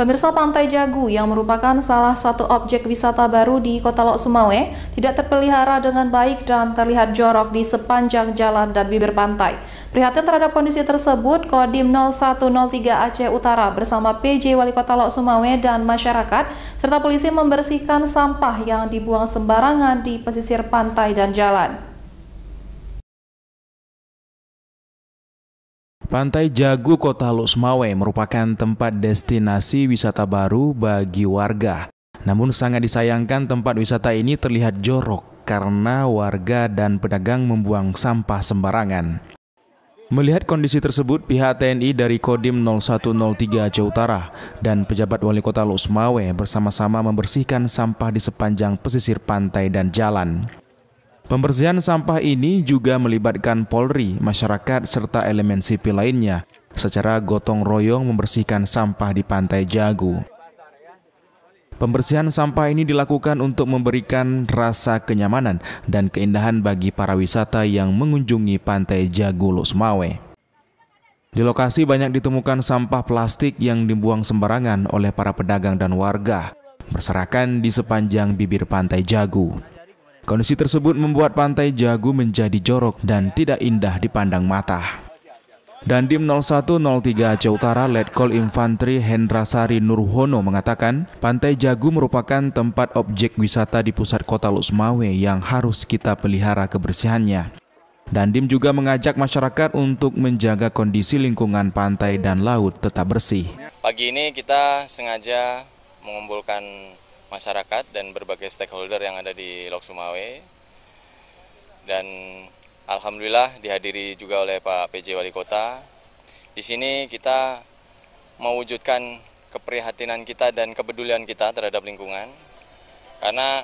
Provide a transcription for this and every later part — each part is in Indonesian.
Pemirsa Pantai Jagu yang merupakan salah satu objek wisata baru di Kota Lok Sumawe tidak terpelihara dengan baik dan terlihat jorok di sepanjang jalan dan bibir pantai. Prihatin terhadap kondisi tersebut, Kodim 0103 Aceh Utara bersama PJ Wali Kota Lok Sumawe dan masyarakat serta polisi membersihkan sampah yang dibuang sembarangan di pesisir pantai dan jalan. Pantai Jagu Kota Lusmawe merupakan tempat destinasi wisata baru bagi warga. Namun sangat disayangkan tempat wisata ini terlihat jorok karena warga dan pedagang membuang sampah sembarangan. Melihat kondisi tersebut, pihak TNI dari Kodim 0103 Aceh Utara dan pejabat wali kota Lusmawe bersama-sama membersihkan sampah di sepanjang pesisir pantai dan jalan. Pembersihan sampah ini juga melibatkan Polri, masyarakat, serta elemen sipil lainnya secara gotong royong membersihkan sampah di Pantai Jagu. Pembersihan sampah ini dilakukan untuk memberikan rasa kenyamanan dan keindahan bagi para wisata yang mengunjungi Pantai Jagu Losmawe. Di lokasi banyak ditemukan sampah plastik yang dibuang sembarangan oleh para pedagang dan warga, berserakan di sepanjang bibir Pantai Jagu. Kondisi tersebut membuat pantai Jagu menjadi jorok dan tidak indah dipandang mata. Dandim 0103 Aceh Utara Letkol Infanteri Hendra Sari Nurhono mengatakan, Pantai Jagu merupakan tempat objek wisata di pusat kota Lusmawe yang harus kita pelihara kebersihannya. Dandim juga mengajak masyarakat untuk menjaga kondisi lingkungan pantai dan laut tetap bersih. Pagi ini kita sengaja mengumpulkan masyarakat dan berbagai stakeholder yang ada di Lok Sumawe. Dan alhamdulillah dihadiri juga oleh Pak PJ Wali Kota. Di sini kita mewujudkan keprihatinan kita dan kepedulian kita terhadap lingkungan. Karena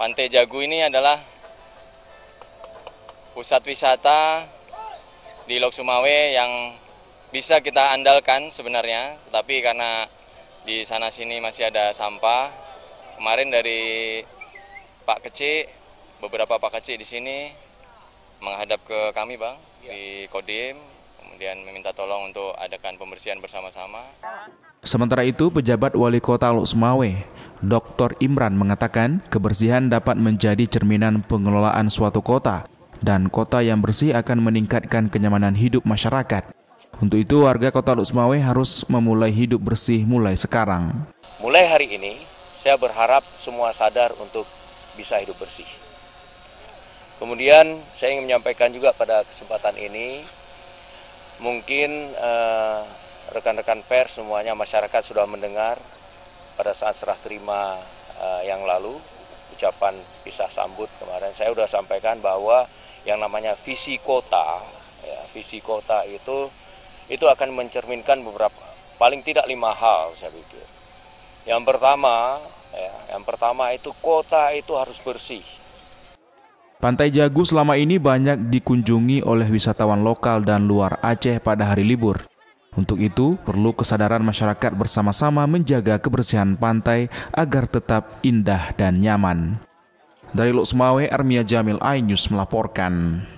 Pantai Jagu ini adalah pusat wisata di Lok Sumawe yang bisa kita andalkan sebenarnya, tetapi karena di sana sini masih ada sampah, Kemarin dari Pak Kecil, beberapa Pak Kecil di sini menghadap ke kami Bang ya. di Kodim, kemudian meminta tolong untuk adakan pembersihan bersama-sama. Sementara itu, pejabat wali kota Luksmawe, Dr. Imran mengatakan kebersihan dapat menjadi cerminan pengelolaan suatu kota dan kota yang bersih akan meningkatkan kenyamanan hidup masyarakat. Untuk itu, warga kota Luksmawe harus memulai hidup bersih mulai sekarang. Mulai hari ini, saya berharap semua sadar untuk bisa hidup bersih. Kemudian saya ingin menyampaikan juga pada kesempatan ini, mungkin eh, rekan-rekan eh, pers semuanya masyarakat sudah mendengar pada saat serah terima eh, yang lalu ucapan pisah sambut kemarin saya sudah sampaikan bahwa yang namanya visi kota, ya, visi kota itu itu akan mencerminkan beberapa paling tidak lima hal saya pikir yang pertama, ya, yang pertama itu kota itu harus bersih. Pantai Jagu selama ini banyak dikunjungi oleh wisatawan lokal dan luar Aceh pada hari libur. Untuk itu, perlu kesadaran masyarakat bersama-sama menjaga kebersihan pantai agar tetap indah dan nyaman. Dari Loksmawe, Armia Jamil, iNews melaporkan.